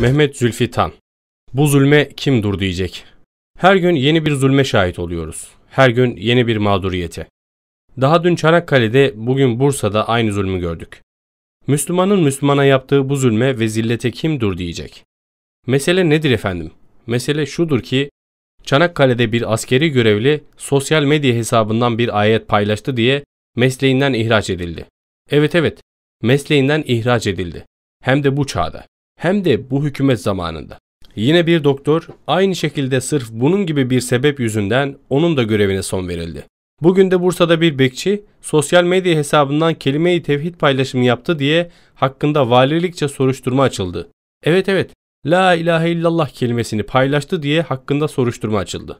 Mehmet Zülfü Tan Bu zulme kim dur diyecek? Her gün yeni bir zulme şahit oluyoruz. Her gün yeni bir mağduriyete. Daha dün Çanakkale'de, bugün Bursa'da aynı zulmü gördük. Müslümanın Müslümana yaptığı bu zulme ve zillete kim dur diyecek? Mesele nedir efendim? Mesele şudur ki, Çanakkale'de bir askeri görevli sosyal medya hesabından bir ayet paylaştı diye mesleğinden ihraç edildi. Evet evet, mesleğinden ihraç edildi. Hem de bu çağda hem de bu hükümet zamanında. Yine bir doktor aynı şekilde sırf bunun gibi bir sebep yüzünden onun da görevine son verildi. Bugün de Bursa'da bir bekçi sosyal medya hesabından kelime-i tevhid paylaşımı yaptı diye hakkında valilikçe soruşturma açıldı. Evet evet la ilahe illallah kelimesini paylaştı diye hakkında soruşturma açıldı.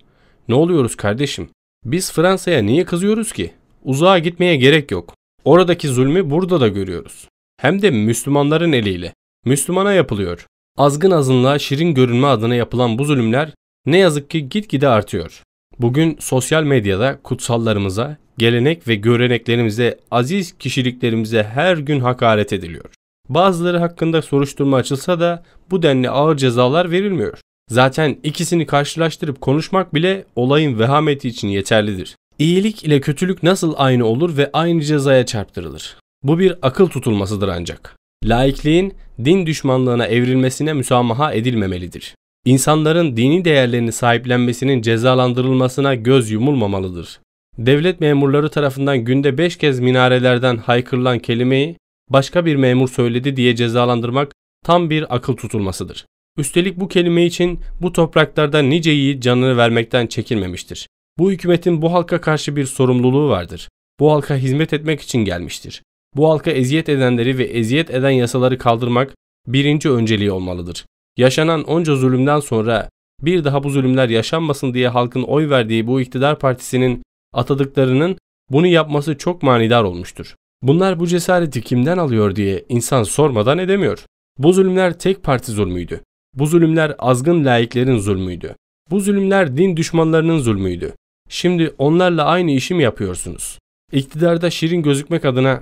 Ne oluyoruz kardeşim? Biz Fransa'ya niye kızıyoruz ki? Uzağa gitmeye gerek yok. Oradaki zulmü burada da görüyoruz. Hem de Müslümanların eliyle. Müslümana yapılıyor. Azgın azınlığa şirin görünme adına yapılan bu zulümler ne yazık ki gitgide artıyor. Bugün sosyal medyada kutsallarımıza, gelenek ve göreneklerimize, aziz kişiliklerimize her gün hakaret ediliyor. Bazıları hakkında soruşturma açılsa da bu denli ağır cezalar verilmiyor. Zaten ikisini karşılaştırıp konuşmak bile olayın vehameti için yeterlidir. İyilik ile kötülük nasıl aynı olur ve aynı cezaya çarptırılır? Bu bir akıl tutulmasıdır ancak. Laikliğin din düşmanlığına evrilmesine müsamaha edilmemelidir. İnsanların dini değerlerini sahiplenmesinin cezalandırılmasına göz yumulmamalıdır. Devlet memurları tarafından günde 5 kez minarelerden haykırılan kelimeyi başka bir memur söyledi diye cezalandırmak tam bir akıl tutulmasıdır. Üstelik bu kelime için bu topraklarda nice yiğit canını vermekten çekinmemiştir. Bu hükümetin bu halka karşı bir sorumluluğu vardır. Bu halka hizmet etmek için gelmiştir. Bu halka eziyet edenleri ve eziyet eden yasaları kaldırmak birinci önceliği olmalıdır. Yaşanan onca zulümden sonra bir daha bu zulümler yaşanmasın diye halkın oy verdiği bu iktidar partisinin atadıklarının bunu yapması çok manidar olmuştur. Bunlar bu cesareti kimden alıyor diye insan sormadan edemiyor. Bu zulümler tek parti zulmüydü. Bu zulümler azgın laiklerin zulmüydü. Bu zulümler din düşmanlarının zulmüydü. Şimdi onlarla aynı işi mi yapıyorsunuz? İktidarda şirin gözükmek adına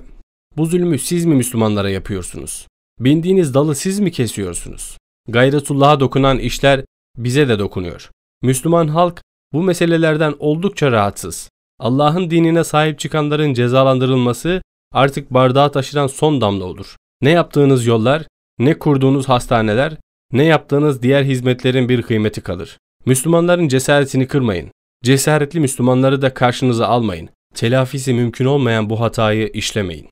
bu zulmü siz mi Müslümanlara yapıyorsunuz? Bindiğiniz dalı siz mi kesiyorsunuz? Gayretullah'a dokunan işler bize de dokunuyor. Müslüman halk bu meselelerden oldukça rahatsız. Allah'ın dinine sahip çıkanların cezalandırılması artık bardağı taşıran son damla olur. Ne yaptığınız yollar, ne kurduğunuz hastaneler, ne yaptığınız diğer hizmetlerin bir kıymeti kalır. Müslümanların cesaretini kırmayın. Cesaretli Müslümanları da karşınıza almayın. Telafisi mümkün olmayan bu hatayı işlemeyin.